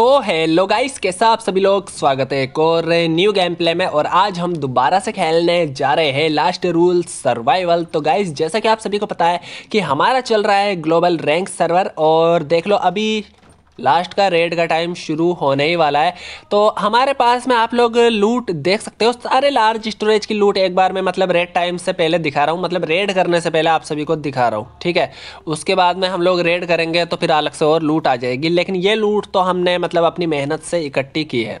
तो hello guys कैसा आप सभी लोग स्वागत है एक और न्यू गेम प्ले में और आज हम दोबारा से खेलने जा रहे हैं लास्ट रूल सर्वाइवल तो गाइस जैसा कि आप सभी को पता है कि हमारा चल रहा है ग्लोबल रैंक सर्वर और देख लो अभी लास्ट का रेड का टाइम शुरू होने ही वाला है तो हमारे पास में आप लोग लूट देख सकते हो सारे लार्ज स्टोरेज की लूट एक बार में मतलब रेड टाइम से पहले दिखा रहा हूँ मतलब रेड करने से पहले आप सभी को दिखा रहा हूँ ठीक है उसके बाद में हम लोग रेड करेंगे तो फिर अलग से और लूट आ जाएगी लेकिन ये लूट तो हमने मतलब अपनी मेहनत से इकट्ठी की है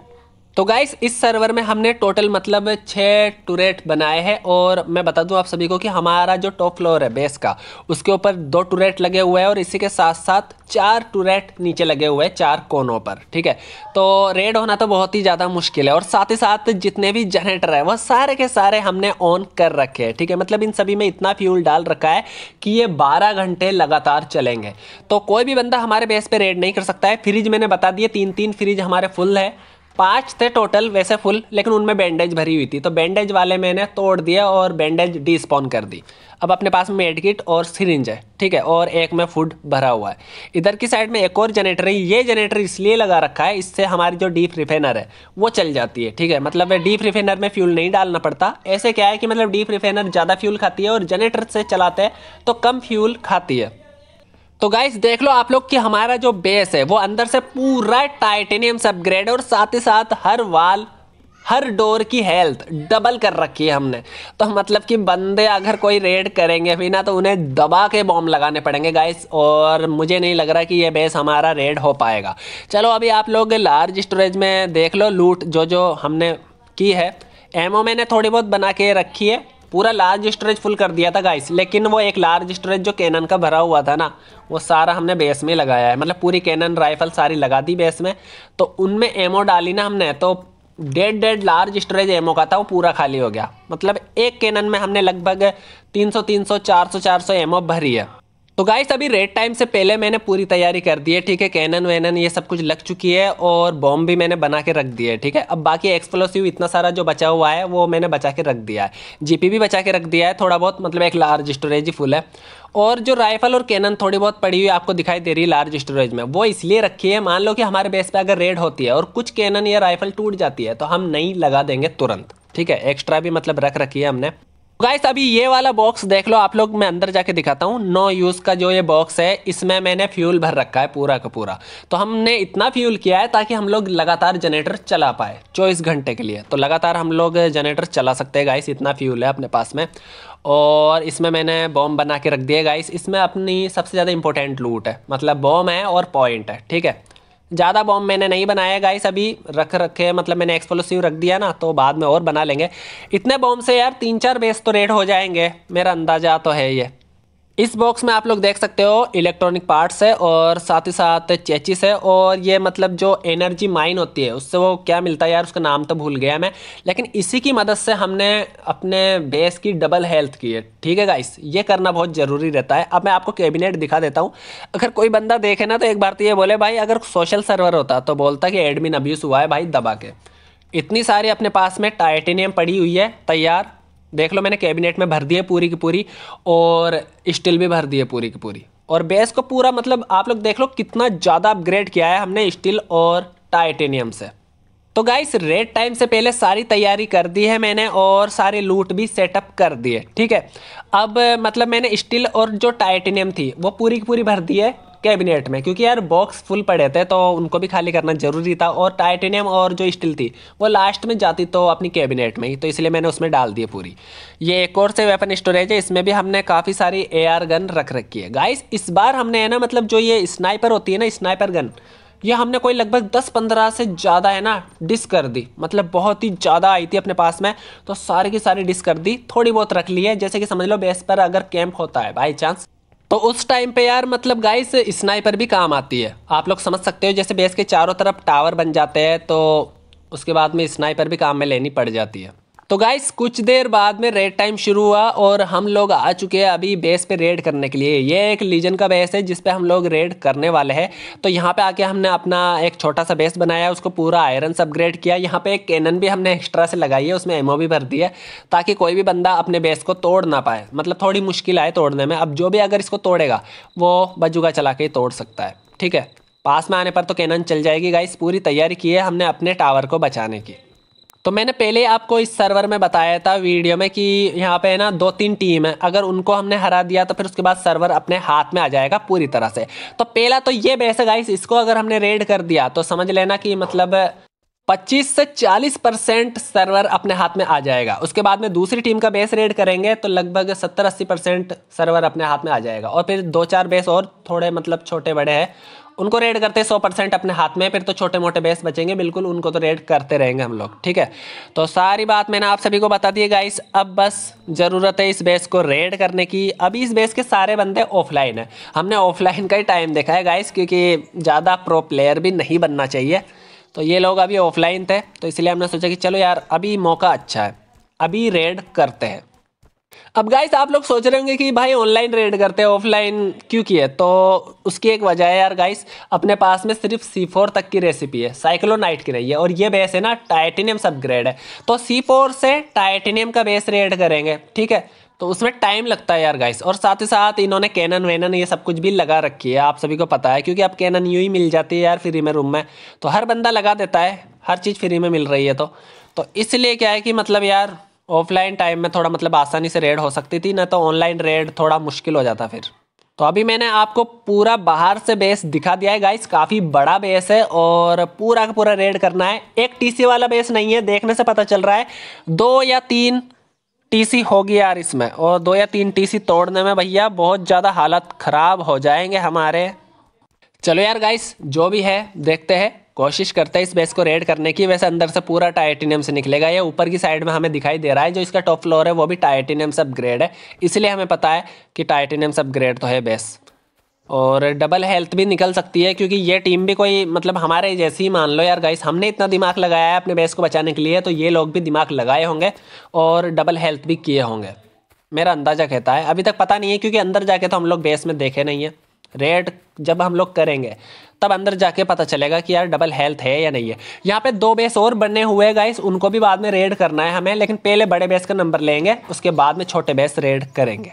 तो गाइस इस सर्वर में हमने टोटल मतलब छः टूरेट बनाए हैं और मैं बता दूं आप सभी को कि हमारा जो टॉप फ्लोर है बेस का उसके ऊपर दो टूरेट लगे हुए हैं और इसी के साथ साथ चार टूरेट नीचे लगे हुए हैं चार कोनों पर ठीक है तो रेड होना तो बहुत ही ज़्यादा मुश्किल है और साथ ही साथ जितने भी जनरेटर है वह सारे के सारे हमने ऑन कर रखे हैं ठीक है मतलब इन सभी में इतना फ्यूल डाल रखा है कि ये बारह घंटे लगातार चलेंगे तो कोई भी बंदा हमारे बेस पर रेड नहीं कर सकता है फ्रिज मैंने बता दिए तीन तीन फ्रिज हमारे फुल है पाँच थे टोटल वैसे फुल लेकिन उनमें बैंडेज भरी हुई थी तो बैंडेज वाले मैंने तोड़ दिया और बैंडेज डिस्पॉन कर दी अब अपने पास मेडकिट और सिरिंज है ठीक है और एक में फूड भरा हुआ है इधर की साइड में एक और जनरेटर है ये जनरेटर इसलिए लगा रखा है इससे हमारी जो डीप रिफेनर है वो चल जाती है ठीक है मतलब डीप रिफेनर में फ्यूल नहीं डालना पड़ता ऐसे क्या है कि मतलब डीप रिफेनर ज़्यादा फ्यूल खाती है और जनरेटर से चलाते हैं तो कम फ्यूल खाती है तो गाइस देख लो आप लोग कि हमारा जो बेस है वो अंदर से पूरा टाइटेनियम सबग्रेड और साथ ही साथ हर वाल हर डोर की हेल्थ डबल कर रखी है हमने तो मतलब कि बंदे अगर कोई रेड करेंगे भी ना तो उन्हें दबा के बॉम्ब लगाने पड़ेंगे गाइस और मुझे नहीं लग रहा कि ये बेस हमारा रेड हो पाएगा चलो अभी आप लोग लार्ज स्टोरेज में देख लो लूट जो जो हमने की है एमओ मैंने थोड़ी बहुत बना के रखी है पूरा लार्ज स्टोरेज फुल कर दिया था गाइस लेकिन वो एक लार्ज स्टोरेज जो कैनन का भरा हुआ था ना वो सारा हमने बेस में लगाया है मतलब पूरी कैनन राइफल सारी लगा दी बेस में तो उनमें एमओ डाली ना हमने तो डेढ़ डेढ़ लार्ज स्टोरेज एमओ का था वो पूरा खाली हो गया मतलब एक कैनन में हमने लगभग 300 300 400 400 एमओ भरी है तो गाइस अभी रेड टाइम से पहले मैंने पूरी तैयारी कर दी है ठीक है कैनन वैनन ये सब कुछ लग चुकी है और बॉम्ब भी मैंने बना के रख दिया है ठीक है अब बाकी एक्सप्लोसिव इतना सारा जो बचा हुआ है वो मैंने बचा के रख दिया है जीपी भी बचा के रख दिया है थोड़ा बहुत मतलब एक लार्ज स्टोरेज ही फुल है और जो राइफल और कैनन थोड़ी बहुत पड़ी हुई आपको दिखाई दे रही है लार्ज स्टोरेज में वो इसलिए रखी है मान लो कि हमारे बेस पर अगर रेड होती है और कुछ कैनन या राइफल टूट जाती है तो हम नहीं लगा देंगे तुरंत ठीक है एक्स्ट्रा भी मतलब रख रखी है हमने गाइस अभी ये वाला बॉक्स देख लो आप लोग मैं अंदर जाके दिखाता हूँ नो यूज़ का जो ये बॉक्स है इसमें मैंने फ्यूल भर रखा है पूरा का पूरा तो हमने इतना फ्यूल किया है ताकि हम लोग लगातार जनरेटर चला पाए चौबीस घंटे के लिए तो लगातार हम लोग जनरेटर चला सकते हैं गाइस इतना फ्यूल है अपने पास में और इसमें मैंने बॉम्ब बना के रख दिया गाइस इसमें अपनी सबसे ज़्यादा इंपॉर्टेंट लूट है मतलब बॉम्ब है और पॉइंट है ठीक है ज़्यादा बॉम्ब मैंने नहीं बनाया गाइस अभी रख रखे हैं मतलब मैंने एक्सप्लोसिव रख दिया ना तो बाद में और बना लेंगे इतने बॉम्ब से यार तीन चार बेस तो रेड हो जाएंगे मेरा अंदाज़ा तो है ये इस बॉक्स में आप लोग देख सकते हो इलेक्ट्रॉनिक पार्ट्स है और साथ ही साथ चेचिस है और ये मतलब जो एनर्जी माइन होती है उससे वो क्या मिलता है यार उसका नाम तो भूल गया मैं लेकिन इसी की मदद से हमने अपने बेस की डबल हेल्थ की है ठीक है गाइस ये करना बहुत ज़रूरी रहता है अब मैं आपको कैबिनेट दिखा देता हूँ अगर कोई बंदा देखे ना तो एक बार तो ये बोले भाई अगर सोशल सर्वर होता तो बोलता कि एडमिन अब्यूज़ हुआ है भाई दबा के इतनी सारी अपने पास में टाइटेनियम पड़ी हुई है तैयार देख लो मैंने कैबिनेट में भर दी है पूरी की पूरी और स्टील भी भर दी है पूरी की पूरी और बेस को पूरा मतलब आप लोग देख लो कितना ज़्यादा अपग्रेड किया है हमने स्टील और टाइटेनियम से तो गाइस रेड टाइम से पहले सारी तैयारी कर दी है मैंने और सारे लूट भी सेटअप कर दिए ठीक है अब मतलब मैंने स्टील और जो टाइटेनियम थी वो पूरी की पूरी भर दी है कैबिनेट में क्योंकि यार बॉक्स फुल पड़े थे तो उनको भी खाली करना ज़रूरी था और टाइटेनियम और जो स्टील थी वो लास्ट में जाती तो अपनी कैबिनेट में ही तो इसलिए मैंने उसमें डाल दी पूरी ये एक और से वेपन स्टोरेज है इसमें भी हमने काफ़ी सारी ए गन रख रखी है गाइस इस बार हमने है ना मतलब जो ये स्नाइपर होती है ना स्नाइपर गन ये हमने कोई लगभग 10-15 से ज़्यादा है ना डिस कर दी मतलब बहुत ही ज़्यादा आई थी अपने पास में तो सारी की सारी डिस कर दी थोड़ी बहुत रख ली है जैसे कि समझ लो बेस पर अगर कैंप होता है बाई चांस तो उस टाइम पे यार मतलब गाइस स्नाइपर भी काम आती है आप लोग समझ सकते हो जैसे बेस के चारों तरफ टावर बन जाते हैं तो उसके बाद में स्नाइपर भी काम में लेनी पड़ जाती है तो गाइस कुछ देर बाद में रेड टाइम शुरू हुआ और हम लोग आ चुके हैं अभी बेस पे रेड करने के लिए ये एक लीजन का बेस है जिस हम लोग रेड करने वाले हैं तो यहाँ पे आके हमने अपना एक छोटा सा बेस बनाया उसको पूरा आयरन से अपग्रेड किया यहाँ पे एक कैनन भी हमने एक्स्ट्रा से लगाई है उसमें एमओ भी भर दी है ताकि कोई भी बंदा अपने बेस को तोड़ ना पाए मतलब थोड़ी मुश्किल आए तोड़ने में अब जो भी अगर इसको तोड़ेगा वो बजुगा चला के तोड़ सकता है ठीक है पास में आने पर तो कैनन चल जाएगी गाइस पूरी तैयारी की है हमने अपने टावर को बचाने की तो मैंने पहले आपको इस सर्वर में बताया था वीडियो में कि यहाँ पे है ना दो तीन टीम है अगर उनको हमने हरा दिया तो फिर उसके बाद सर्वर अपने हाथ में आ जाएगा पूरी तरह से तो पहला तो ये बेस है गाइस इसको अगर हमने रेड कर दिया तो समझ लेना कि मतलब 25 से 40 परसेंट सर्वर अपने हाथ में आ जाएगा उसके बाद में दूसरी टीम का बेस रेड करेंगे तो लगभग 70-80 परसेंट सर्वर अपने हाथ में आ जाएगा और फिर दो चार बेस और थोड़े मतलब छोटे बड़े हैं उनको रेड करते सौ परसेंट अपने हाथ में फिर तो छोटे मोटे बेस बचेंगे बिल्कुल उनको तो रेड करते रहेंगे हम लोग ठीक है तो सारी बात मैंने आप सभी को बता दी गाइस अब बस ज़रूरत है इस बेस को रेड करने की अभी इस बेस के सारे बंदे ऑफलाइन है हमने ऑफलाइन का ही टाइम देखा है गाइस क्योंकि ज़्यादा प्रो प्लेयर भी नहीं बनना चाहिए तो ये लोग अभी ऑफलाइन थे तो इसलिए हमने सोचा कि चलो यार अभी मौका अच्छा है अभी रेड करते हैं अब गाइस आप लोग सोच रहे होंगे कि भाई ऑनलाइन रेड करते हैं ऑफलाइन क्यों किए तो उसकी एक वजह है यार गाइस अपने पास में सिर्फ सी फोर तक की रेसिपी है साइक्लोनाइट की रही है और ये बेस है ना टाइटेनियम सब ग्रेड है तो सी फोर से टाइटेनियम का बेस रेड करेंगे ठीक है तो उसमें टाइम लगता है यार गाइस और साथ ही साथ इन्होंने कैनन वैनन ये सब कुछ भी लगा रखी है आप सभी को पता है क्योंकि अब कैनन यूँ ही मिल जाती है यार फ्री में रूम में तो हर बंदा लगा देता है हर चीज़ फ्री में मिल रही है तो, तो इसलिए क्या है कि मतलब यार ऑफलाइन टाइम में थोड़ा मतलब आसानी से रेड हो सकती थी ना तो ऑनलाइन रेड थोड़ा मुश्किल हो जाता फिर तो अभी मैंने आपको पूरा बाहर से बेस दिखा दिया है गाइस काफ़ी बड़ा बेस है और पूरा का पूरा रेड करना है एक टीसी वाला बेस नहीं है देखने से पता चल रहा है दो या तीन टीसी होगी यार इसमें और दो या तीन टीसी तोड़ने में भैया बहुत ज़्यादा हालत ख़राब हो जाएंगे हमारे चलो यार गाइस जो भी है देखते हैं कोशिश करता है इस बेस को रेड करने की वैसे अंदर से पूरा टाइटेनियम से निकलेगा या ऊपर की साइड में हमें दिखाई दे रहा है जो इसका टॉप फ्लोर है वो भी टाइटेनियम से अपग्रेड है इसलिए हमें पता है कि टाइटेनियम से अपग्रेड तो है बेस और डबल हेल्थ भी निकल सकती है क्योंकि ये टीम भी कोई मतलब हमारे जैसी ही मान लो यार गाइस हमने इतना दिमाग लगाया है अपने बेस को बचाने के लिए तो ये लोग भी दिमाग लगाए होंगे और डबल हेल्थ भी किए होंगे मेरा अंदाज़ा कहता है अभी तक पता नहीं है क्योंकि अंदर जाके तो हम लोग बेस में देखे नहीं है रेड जब हम लोग करेंगे तब अंदर जाके पता चलेगा कि यार डबल हेल्थ है या नहीं है यहाँ पे दो बेस और बने हुए हैं गाइस उनको भी बाद में रेड करना है हमें लेकिन पहले बड़े बेस का नंबर लेंगे उसके बाद में छोटे बेस रेड करेंगे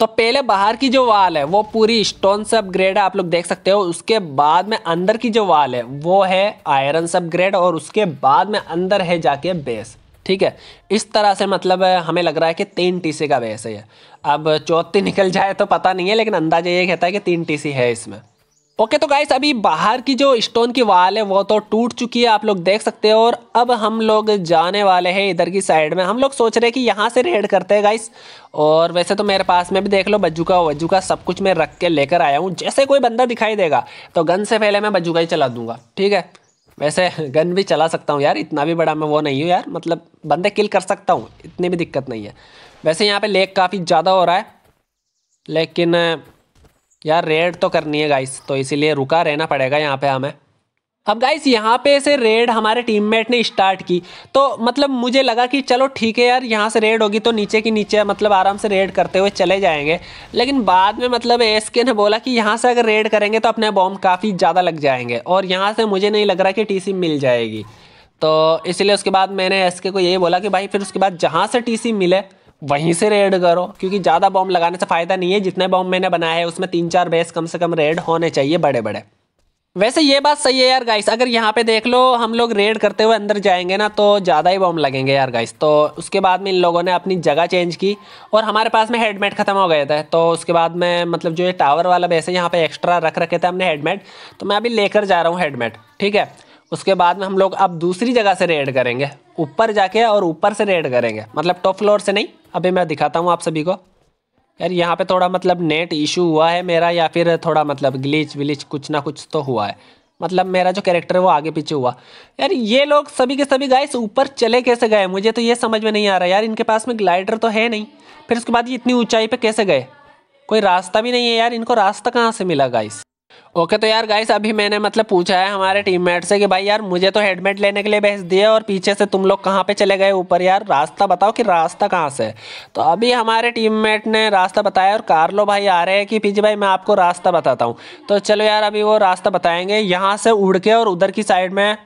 तो पहले बाहर की जो वाल है वो पूरी स्टोन से अपग्रेड है आप लोग देख सकते हो उसके बाद में अंदर की जो वाल है वो है आयरन से अपग्रेड और उसके बाद में अंदर है जाके बेस ठीक है इस तरह से मतलब हमें लग रहा है कि तीन टीसी का बेस है ये अब चौथी निकल जाए तो पता नहीं है लेकिन अंदाजा ये कहता है कि तीन टीसी है इसमें ओके तो गाइस अभी बाहर की जो स्टोन की वाल है वो तो टूट चुकी है आप लोग देख सकते हो और अब हम लोग जाने वाले हैं इधर की साइड में हम लोग सोच रहे हैं कि यहाँ से रेड करते हैं गाइस और वैसे तो मेरे पास में भी देख लो का वज्जू का सब कुछ मैं रख के लेकर आया हूँ जैसे कोई बंदा दिखाई देगा तो गन से पहले मैं का ही चला दूंगा ठीक है वैसे गन भी चला सकता हूँ यार इतना भी बड़ा मैं वो नहीं हूँ यार मतलब बंदे किल कर सकता हूँ इतनी भी दिक्कत नहीं है वैसे यहाँ पे लेक काफ़ी ज़्यादा हो रहा है लेकिन यार रेड तो करनी है गाइस तो इसीलिए रुका रहना पड़ेगा यहाँ पे हमें अब गाइस यहाँ पे से रेड हमारे टीममेट ने स्टार्ट की तो मतलब मुझे लगा कि चलो ठीक है यार यहाँ से रेड होगी तो नीचे की नीचे मतलब आराम से रेड करते हुए चले जाएंगे लेकिन बाद में मतलब एस के ने बोला कि यहाँ से अगर रेड करेंगे तो अपने बॉम्ब काफ़ी ज़्यादा लग जाएंगे और यहाँ से मुझे नहीं लग रहा कि टी मिल जाएगी तो इसलिए उसके बाद मैंने एस को यही बोला कि भाई फिर उसके बाद जहाँ से टी मिले वहीं से रेड करो क्योंकि ज़्यादा बॉम्ब लगाने से फ़ायदा नहीं है जितने बॉम्ब मैंने बनाए हैं उसमें तीन चार बेस कम से कम रेड होने चाहिए बड़े बड़े वैसे ये बात सही है यार गाइस अगर यहाँ पे देख लो हम लोग रेड करते हुए अंदर जाएंगे ना तो ज़्यादा ही बॉम्ब लगेंगे यार गाइस तो उसके बाद में इन लोगों ने अपनी जगह चेंज की और हमारे पास में हेडमेट ख़त्म हो गए थे तो उसके बाद में मतलब जो ये टावर वाला बेस है यहाँ पे एक्स्ट्रा रख रखे थे हमने हेडमेट तो मैं अभी लेकर जा रहा हूँ हेडमेट ठीक है उसके बाद में हम लोग अब दूसरी जगह से रेड करेंगे ऊपर जाके और ऊपर से रेड करेंगे मतलब टॉप फ्लोर से नहीं अभी मैं दिखाता हूँ आप सभी को यार यहाँ पे थोड़ा मतलब नेट इशू हुआ है मेरा या फिर थोड़ा मतलब ग्लिच विलिच कुछ ना कुछ तो हुआ है मतलब मेरा जो कैरेक्टर है वो आगे पीछे हुआ यार ये लोग सभी के सभी गाइस ऊपर चले कैसे गए मुझे तो ये समझ में नहीं आ रहा यार इनके पास में ग्लाइडर तो है नहीं फिर उसके बाद ये इतनी ऊंचाई पे कैसे गए कोई रास्ता भी नहीं है यार इनको रास्ता कहाँ से मिला गाइस ओके तो यार गाइस अभी मैंने मतलब पूछा है हमारे टीममेट से कि भाई यार मुझे तो हेडमेट लेने के लिए भेज दिया और पीछे से तुम लोग कहाँ पे चले गए ऊपर यार रास्ता बताओ कि रास्ता कहाँ से तो अभी हमारे टीममेट ने रास्ता बताया और कार्लो भाई आ रहे हैं कि पीछे भाई मैं आपको रास्ता बताता हूँ तो चलो यार अभी वो रास्ता बताएंगे यहाँ से उड़ के और उधर की साइड में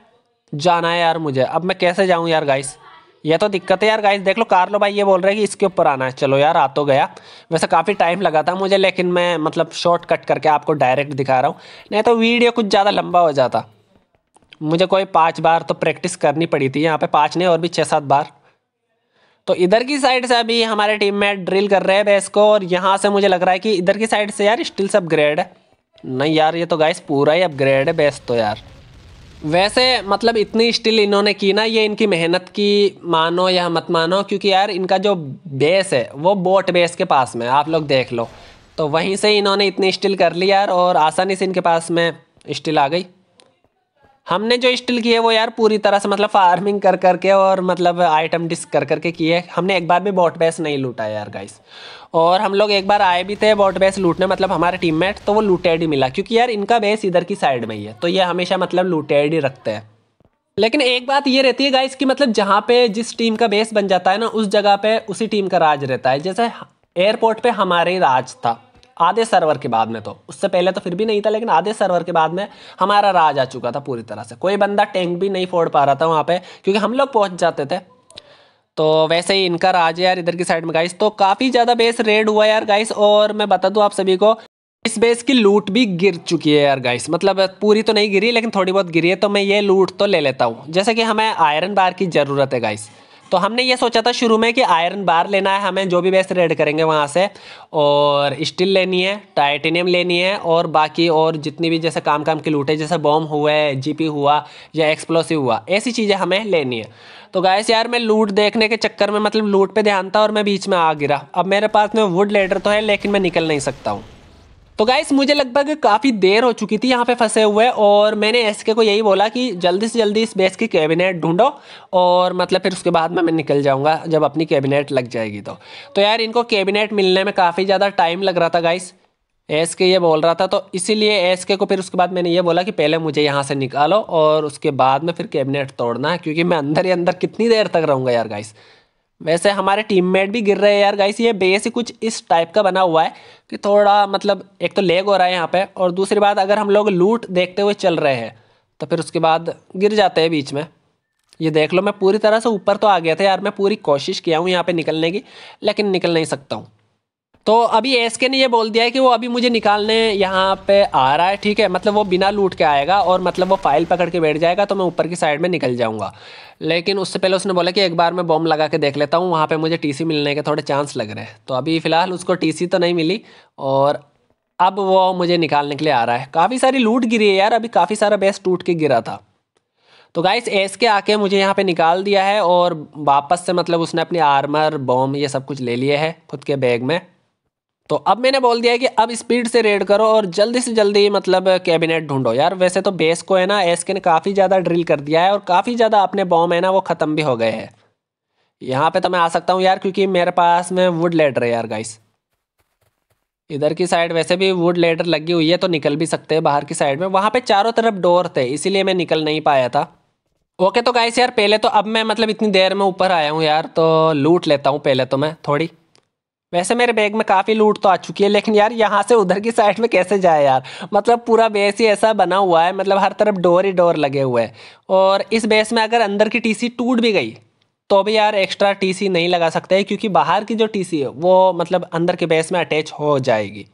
जाना है यार मुझे अब मैं कैसे जाऊँ यार गाइस ये तो दिक्कत है यार गाइस देख लो कार्लो भाई ये बोल रहे हैं कि इसके ऊपर आना है चलो यार आ तो गया वैसे काफ़ी टाइम लगा था मुझे लेकिन मैं मतलब शॉर्ट कट करके आपको डायरेक्ट दिखा रहा हूँ नहीं तो वीडियो कुछ ज़्यादा लंबा हो जाता मुझे कोई पाँच बार तो प्रैक्टिस करनी पड़ी थी यहाँ पर पाँच नहीं और भी छः सात बार तो इधर की साइड से अभी हमारे टीम में ड्रिल कर रहे हैं बेस को और यहाँ से मुझे लग रहा है कि इधर की साइड से यार स्टिल्स अपग्रेड है नहीं यार ये तो गाइस पूरा ही अपग्रेड है बेस तो यार वैसे मतलब इतनी स्टिल इन्होंने की ना ये इनकी मेहनत की मानो या मत मानो क्योंकि यार इनका जो बेस है वो बोट बेस के पास में आप लोग देख लो तो वहीं से इन्होंने इतनी स्टिल कर ली यार और आसानी से इनके पास में स्टिल आ गई हमने जो स्टिल किए वो यार पूरी तरह से मतलब फार्मिंग कर करके और मतलब आइटम डिस्क कर करके किए हमने एक बार भी बॉट बेस नहीं लूटा यार गाइस और हम लोग एक बार आए भी थे बॉट बेस लूटने मतलब हमारे टीममेट तो वो लूटेड ही मिला क्योंकि यार इनका बेस इधर की साइड में ही है तो ये हमेशा मतलब लूटेड ही रखते हैं लेकिन एक बात ये रहती है गाइस कि मतलब जहाँ पे जिस टीम का बेस बन जाता है ना उस जगह पे उसी टीम का राज रहता है जैसे एयरपोर्ट पे हमारे राज था आधे सर्वर के बाद में तो उससे पहले तो फिर भी नहीं था लेकिन आधे सर्वर के बाद में हमारा राज आ चुका था पूरी तरह से कोई बंदा टैंक भी नहीं फोड़ पा रहा था वहाँ पर क्योंकि हम लोग पहुँच जाते थे तो वैसे ही इनका राज है यार इधर की साइड में गाइस तो काफ़ी ज़्यादा बेस रेड हुआ यार गाइस और मैं बता दूँ आप सभी को इस बेस की लूट भी गिर चुकी है यार गाइस मतलब पूरी तो नहीं गिरी लेकिन थोड़ी बहुत गिरी है तो मैं ये लूट तो ले लेता हूँ जैसे कि हमें आयरन बार की ज़रूरत है गाइस तो हमने ये सोचा था शुरू में कि आयरन बार लेना है हमें जो भी वैसे रेड करेंगे वहाँ से और स्टील लेनी है टाइटेनियम लेनी है और बाकी और जितनी भी जैसे काम काम के लूटे जैसे बॉम्ब हुआ है जी हुआ या एक्सप्लोसिव हुआ ऐसी चीज़ें हमें लेनी है तो गायस यार मैं लूट देखने के चक्कर में मतलब लूट पर ध्यान था और मैं बीच में आ गिरा अब मेरे पास में वुड लेडर तो है लेकिन मैं निकल नहीं सकता हूँ तो गाइस मुझे लगभग काफ़ी देर हो चुकी थी यहाँ पे फंसे हुए और मैंने एस को यही बोला कि जल्दी से जल्दी इस बेस की कैबिनेट ढूंढो और मतलब फिर उसके बाद में मैं निकल जाऊँगा जब अपनी कैबिनेट लग जाएगी तो तो यार इनको कैबिनेट मिलने में काफ़ी ज़्यादा टाइम लग रहा था गाइस एस के ये बोल रहा था तो इसीलिए एस के को फिर उसके बाद मैंने ये बोला कि पहले मुझे यहाँ से निकालो और उसके बाद में फिर कैबिनेट तोड़ना है क्योंकि मैं अंदर ही अंदर कितनी देर तक रहूँगा यार गाइस वैसे हमारे टीममेट भी गिर रहे हैं यार गाइस ये बेस ही कुछ इस टाइप का बना हुआ है कि थोड़ा मतलब एक तो लेग हो रहा है यहाँ पे और दूसरी बात अगर हम लोग लूट देखते हुए चल रहे हैं तो फिर उसके बाद गिर जाते हैं बीच में ये देख लो मैं पूरी तरह से ऊपर तो आ गया था यार मैं पूरी कोशिश किया हूँ यहाँ पर निकलने की लेकिन निकल नहीं सकता हूँ तो अभी एस के ने ये बोल दिया है कि वो अभी मुझे निकालने यहाँ पे आ रहा है ठीक है मतलब वो बिना लूट के आएगा और मतलब वो फाइल पकड़ के बैठ जाएगा तो मैं ऊपर की साइड में निकल जाऊँगा लेकिन उससे पहले उसने बोला कि एक बार मैं बॉम्ब लगा के देख लेता हूँ वहाँ पे मुझे टीसी मिलने के थोड़े चांस लग रहे हैं तो अभी फ़िलहाल उसको टीसी तो नहीं मिली और अब वो मुझे निकालने के लिए आ रहा है काफ़ी सारी लूट गिरी है यार अभी काफ़ी सारा बेस टूट के गिरा था तो गाइस एस के आके मुझे यहाँ पे निकाल दिया है और वापस से मतलब उसने अपनी आर्मर बॉम्ब ये सब कुछ ले लिए है खुद के बैग में तो अब मैंने बोल दिया है कि अब स्पीड से रेड करो और जल्दी से जल्दी मतलब कैबिनेट ढूंढो यार वैसे तो बेस को है ना एस के ने काफ़ी ज़्यादा ड्रिल कर दिया है और काफ़ी ज़्यादा अपने बॉम है ना वो ख़त्म भी हो गए हैं यहाँ पे तो मैं आ सकता हूँ यार क्योंकि मेरे पास में वुड लेडर है यार गाइस इधर की साइड वैसे भी वुड लेडर लगी हुई है तो निकल भी सकते हैं बाहर की साइड में वहाँ पर चारों तरफ डोर थे इसीलिए मैं निकल नहीं पाया था ओके तो गाइस यार पहले तो अब मैं मतलब इतनी देर में ऊपर आया हूँ यार तो लूट लेता हूँ पहले तो मैं थोड़ी वैसे मेरे बैग में काफ़ी लूट तो आ चुकी है लेकिन यार यहाँ से उधर की साइड में कैसे जाए यार मतलब पूरा बेस ही ऐसा बना हुआ है मतलब हर तरफ डोर ही डोर लगे हुए हैं और इस बेस में अगर अंदर की टीसी टूट भी गई तो भी यार एक्स्ट्रा टीसी नहीं लगा सकते क्योंकि बाहर की जो टीसी है वो मतलब अंदर के बेस में अटैच हो जाएगी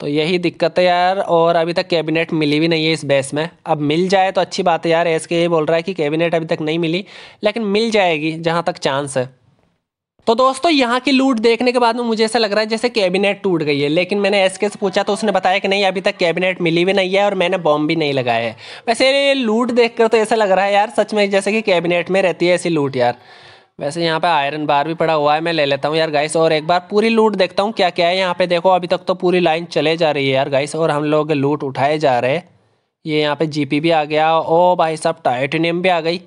तो यही दिक्कत है यार और अभी तक कैबिनेट मिली भी नहीं है इस बेस में अब मिल जाए तो अच्छी बात है यार एस के ये बोल रहा है कि कैबिनेट अभी तक नहीं मिली लेकिन मिल जाएगी जहाँ तक चांस है तो दोस्तों यहाँ की लूट देखने के बाद में मुझे ऐसा लग रहा है जैसे कैबिनेट टूट गई है लेकिन मैंने एस से पूछा तो उसने बताया कि नहीं अभी तक कैबिनेट मिली भी नहीं है और मैंने बॉम्ब भी नहीं लगाया है वैसे ये लूट देख तो ऐसा लग रहा है यार सच में जैसे कि कैबिनेट में रहती है ऐसी लूट यार वैसे यहाँ पे आयरन बार भी पड़ा हुआ है मैं ले लेता हूँ यार गाइस और एक बार पूरी लूट देखता हूँ क्या क्या है यहाँ पे देखो अभी तक तो पूरी लाइन चले जा रही है यार गाइस और हम लोग लूट उठाए जा रहे हैं ये यहाँ पे जीपी भी आ गया ओ भाई साहब टाइटेनियम भी आ गई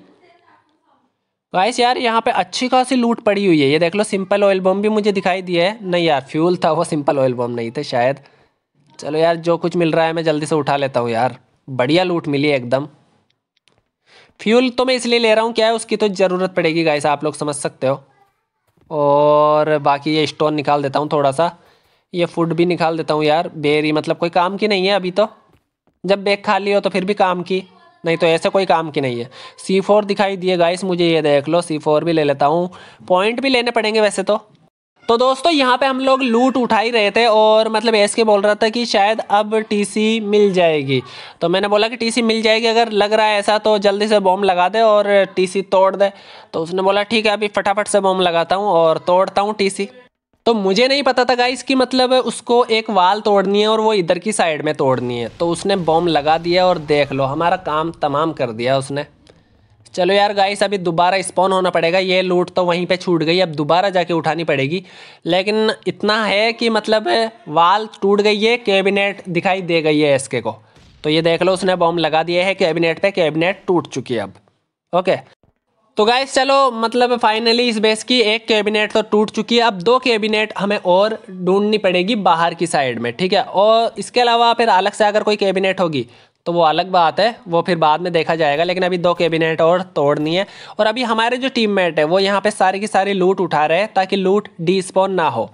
गाइस यार यहाँ पे अच्छी खासी लूट पड़ी हुई है ये देख लो सिंपल ऑयल बम भी मुझे दिखाई दिया है नहीं यार फ्यूल था वो सिंपल ऑयल बम नहीं था शायद चलो यार जो कुछ मिल रहा है मैं जल्दी से उठा लेता हूँ यार बढ़िया लूट मिली एकदम फ्यूल तो मैं इसलिए ले रहा हूँ क्या है उसकी तो ज़रूरत पड़ेगी गाइस आप लोग समझ सकते हो और बाकी ये स्टोन निकाल देता हूँ थोड़ा सा ये फूड भी निकाल देता हूँ यार बेरी मतलब कोई काम की नहीं है अभी तो जब बैग खाली हो तो फिर भी काम की नहीं तो ऐसे कोई काम की नहीं है सी फोर दिखाई दिए गाइस मुझे ये देख लो सी फोर भी ले लेता हूँ पॉइंट भी लेने पड़ेंगे वैसे तो तो दोस्तों यहाँ पे हम लोग लूट उठा ही रहे थे और मतलब एस के बोल रहा था कि शायद अब टीसी मिल जाएगी तो मैंने बोला कि टीसी मिल जाएगी अगर लग रहा है ऐसा तो जल्दी से बॉम्ब लगा दे और टीसी तोड़ दे तो उसने बोला ठीक है अभी फटाफट से बॉम्ब लगाता हूँ और तोड़ता हूँ टीसी तो मुझे नहीं पता था गाइस कि मतलब उसको एक वाल तोड़नी है और वो इधर की साइड में तोड़नी है तो उसने बॉम्ब लगा दिया और देख लो हमारा काम तमाम कर दिया उसने चलो यार गाइस अभी दोबारा स्पॉन होना पड़ेगा ये लूट तो वहीं पे छूट गई अब दोबारा जाके उठानी पड़ेगी लेकिन इतना है कि मतलब वाल टूट गई है कैबिनेट दिखाई दे गई है एसके को तो ये देख लो उसने बॉम्ब लगा दिया है कैबिनेट पे कैबिनेट टूट चुकी है अब ओके तो गाइस चलो मतलब फाइनली इस बेस की एक कैबिनेट तो टूट चुकी है अब दो कैबिनेट हमें और ढूंढनी पड़ेगी बाहर की साइड में ठीक है और इसके अलावा फिर अलग से अगर कोई कैबिनेट होगी तो वो अलग बात है वो फिर बाद में देखा जाएगा लेकिन अभी दो कैबिनेट और तोड़नी है और अभी हमारे जो मेट है वो यहाँ पर सारी की सारी लूट उठा रहे हैं ताकि लूट डिस्पॉन ना हो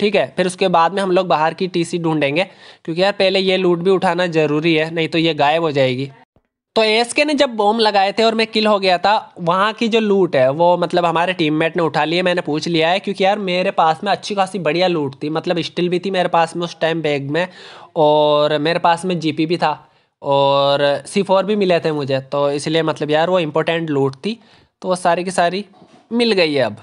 ठीक है फिर उसके बाद में हम लोग बाहर की टी ढूंढेंगे क्योंकि यार पहले ये लूट भी उठाना ज़रूरी है नहीं तो ये गायब हो जाएगी तो के ने जब बॉम्ब लगाए थे और मैं किल हो गया था वहाँ की जो लूट है वो मतलब हमारे टीममेट ने उठा लिया मैंने पूछ लिया है क्योंकि यार मेरे पास में अच्छी खासी बढ़िया लूट थी मतलब स्टिल भी थी मेरे पास में उस टाइम बैग में और मेरे पास में जीपी भी था और सी फोर भी मिले थे मुझे तो इसलिए मतलब यार वो इम्पोर्टेंट लूट थी तो वो सारी की सारी मिल गई है अब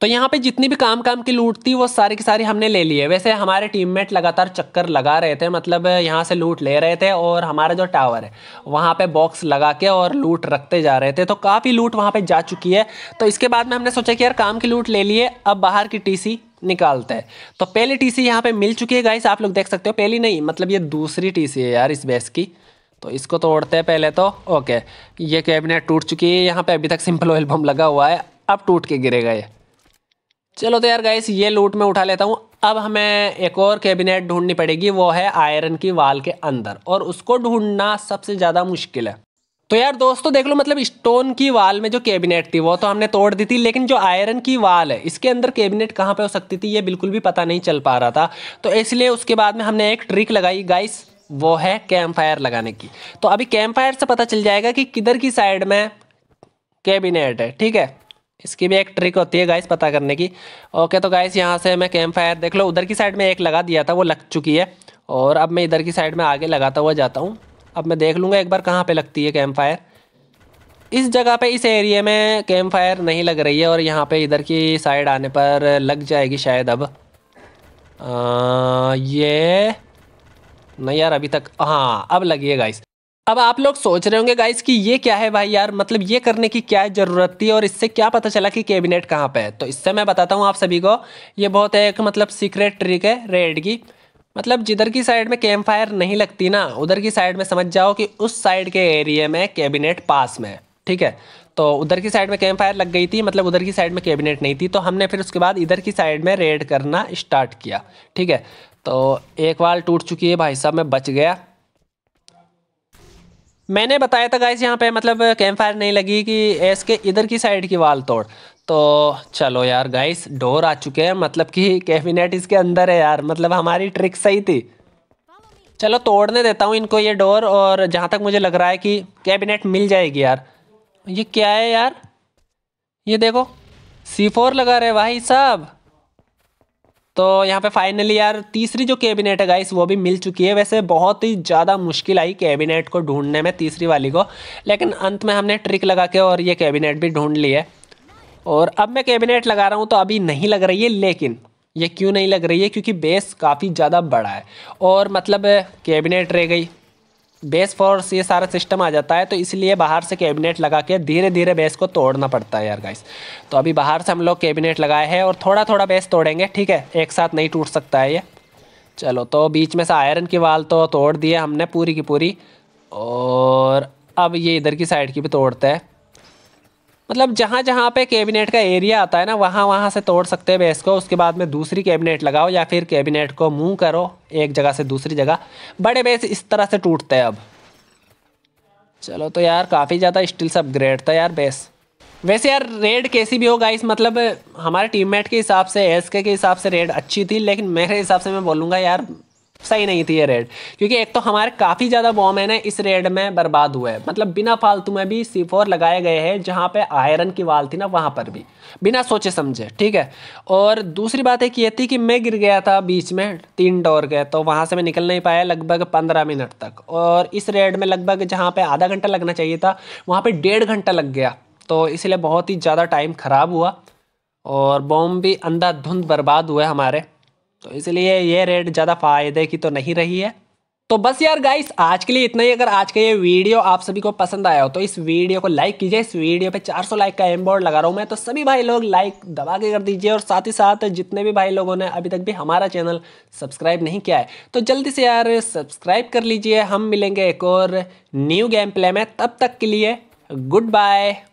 तो यहाँ पे जितनी भी काम काम की लूट थी वो सारी की सारी हमने ले ली है वैसे हमारे टीममेट लगातार चक्कर लगा रहे थे मतलब यहाँ से लूट ले रहे थे और हमारा जो टावर है वहाँ पे बॉक्स लगा के और लूट रखते जा रहे थे तो काफ़ी लूट वहाँ पे जा चुकी है तो इसके बाद में हमने सोचा कि यार काम की लूट ले लिए अब बाहर की टी निकालते हैं तो पहली सी यहाँ मिल चुकी है गाइस आप लोग देख सकते हो पहली नहीं मतलब ये दूसरी टी है यार इस बेस की तो इसको तोड़ते हैं पहले तो ओके ये कैबिनेट टूट चुकी है यहाँ पर अभी तक सिंपल ऑयल बम लगा हुआ है अब टूट के गिरेगा ये चलो तो यार गाइस ये लूट में उठा लेता हूँ अब हमें एक और कैबिनेट ढूंढनी पड़ेगी वो है आयरन की वाल के अंदर और उसको ढूंढना सबसे ज़्यादा मुश्किल है तो यार दोस्तों देख लो मतलब स्टोन की वाल में जो कैबिनेट थी वो तो हमने तोड़ दी थी लेकिन जो आयरन की वाल है इसके अंदर कैबिनेट कहाँ पे हो सकती थी ये बिल्कुल भी पता नहीं चल पा रहा था तो इसलिए उसके बाद में हमने एक ट्रिक लगाई गाइस वो है कैंप फायर लगाने की तो अभी कैंप फायर से पता चल जाएगा कि किधर की साइड में कैबिनेट है ठीक है इसकी भी एक ट्रिक होती है गाइस पता करने की ओके तो गाइस यहाँ से मैं कैंप फायर देख लो उधर की साइड में एक लगा दिया था वो लग चुकी है और अब मैं इधर की साइड में आगे लगाता हुआ जाता हूँ अब मैं देख लूँगा एक बार कहाँ पे लगती है कैंप फायर इस जगह पे इस एरिया में कैंप फायर नहीं लग रही है और यहाँ पर इधर की साइड आने पर लग जाएगी शायद अब आ, ये नहीं यार अभी तक हाँ अब लगी है गाइस अब आप लोग सोच रहे होंगे गाइस कि ये क्या है भाई यार मतलब ये करने की क्या ज़रूरत थी और इससे क्या पता चला कि कैबिनेट कहाँ पे है तो इससे मैं बताता हूँ आप सभी को ये बहुत एक मतलब सीक्रेट ट्रिक है रेड की मतलब जिधर की साइड में कैंप फायर नहीं लगती ना उधर की साइड में समझ जाओ कि उस साइड के एरिए में कैबिनेट पास में है ठीक है तो उधर की साइड में कैंप फायर लग गई थी मतलब उधर की साइड में कैबिनेट नहीं थी तो हमने फिर उसके बाद इधर की साइड में रेड करना स्टार्ट किया ठीक है तो एक बार टूट चुकी है भाई साहब मैं बच गया मैंने बताया था गाइस यहाँ पे मतलब कैंप फायर नहीं लगी कि एस के इधर की साइड की वाल तोड़ तो चलो यार गाइस डोर आ चुके हैं मतलब कि कैबिनेट इसके अंदर है यार मतलब हमारी ट्रिक सही थी चलो तोड़ने देता हूँ इनको ये डोर और जहाँ तक मुझे लग रहा है कि कैबिनेट मिल जाएगी यार ये क्या है यार ये देखो सी फोर लगा रहे भाई साहब तो यहाँ पे फाइनली यार तीसरी जो कैबिनेट है गाइस वो भी मिल चुकी है वैसे बहुत ही ज़्यादा मुश्किल आई कैबिनेट को ढूंढने में तीसरी वाली को लेकिन अंत में हमने ट्रिक लगा के और ये कैबिनेट भी ढूंढ ली है और अब मैं कैबिनेट लगा रहा हूँ तो अभी नहीं लग रही है लेकिन ये क्यों नहीं लग रही है क्योंकि बेस काफ़ी ज़्यादा बड़ा है और मतलब कैबिनेट रह गई बेस फॉर ये सारा सिस्टम आ जाता है तो इसलिए बाहर से कैबिनेट लगा के धीरे धीरे बेस को तोड़ना पड़ता है यार गाइस तो अभी बाहर से हम लोग कैबिनेट लगाए हैं और थोड़ा थोड़ा बेस तोड़ेंगे ठीक है एक साथ नहीं टूट सकता है ये चलो तो बीच में से आयरन की वाल तो तोड़ दिए हमने पूरी की पूरी और अब ये इधर की साइड की भी तोड़ते हैं मतलब जहाँ जहाँ पे कैबिनेट का एरिया आता है ना वहाँ वहाँ से तोड़ सकते हैं बेस को उसके बाद में दूसरी कैबिनेट लगाओ या फिर कैबिनेट को मूव करो एक जगह से दूसरी जगह बड़े बेस इस तरह से टूटते हैं अब चलो तो यार काफ़ी ज़्यादा स्टिल सब था यार बेस वैसे यार रेड कैसी भी हो गाइस मतलब हमारे टीममेट के हिसाब से एस के हिसाब से रेड अच्छी थी लेकिन मेरे हिसाब से मैं बोलूँगा यार सही नहीं थी ये रेड क्योंकि एक तो हमारे काफ़ी ज़्यादा बॉम है ना इस रेड में बर्बाद हुए मतलब बिना फालतू में भी सी फोर लगाए गए हैं जहाँ पे आयरन की वाल थी ना वहाँ पर भी बिना सोचे समझे ठीक है और दूसरी बात एक ये थी कि मैं गिर गया था बीच में तीन डोर के तो वहाँ से मैं निकल नहीं पाया लगभग पंद्रह मिनट तक और इस रेड में लगभग जहाँ पर आधा घंटा लगना चाहिए था वहाँ पर डेढ़ घंटा लग गया तो इसलिए बहुत ही ज़्यादा टाइम ख़राब हुआ और बॉम्ब भी अंधाधुंध बर्बाद हुए हमारे तो इसलिए ये रेट ज़्यादा फ़ायदे की तो नहीं रही है तो बस यार गाइस आज के लिए इतना ही अगर आज का ये वीडियो आप सभी को पसंद आया हो तो इस वीडियो को लाइक कीजिए इस वीडियो पे 400 लाइक का एम बोर्ड लगा रहा हूँ मैं तो सभी भाई लोग लाइक दबा के कर दीजिए और साथ ही साथ जितने भी भाई लोगों ने अभी तक भी हमारा चैनल सब्सक्राइब नहीं किया है तो जल्दी से यार सब्सक्राइब कर लीजिए हम मिलेंगे एक और न्यू गेम प्ले में तब तक के लिए गुड बाय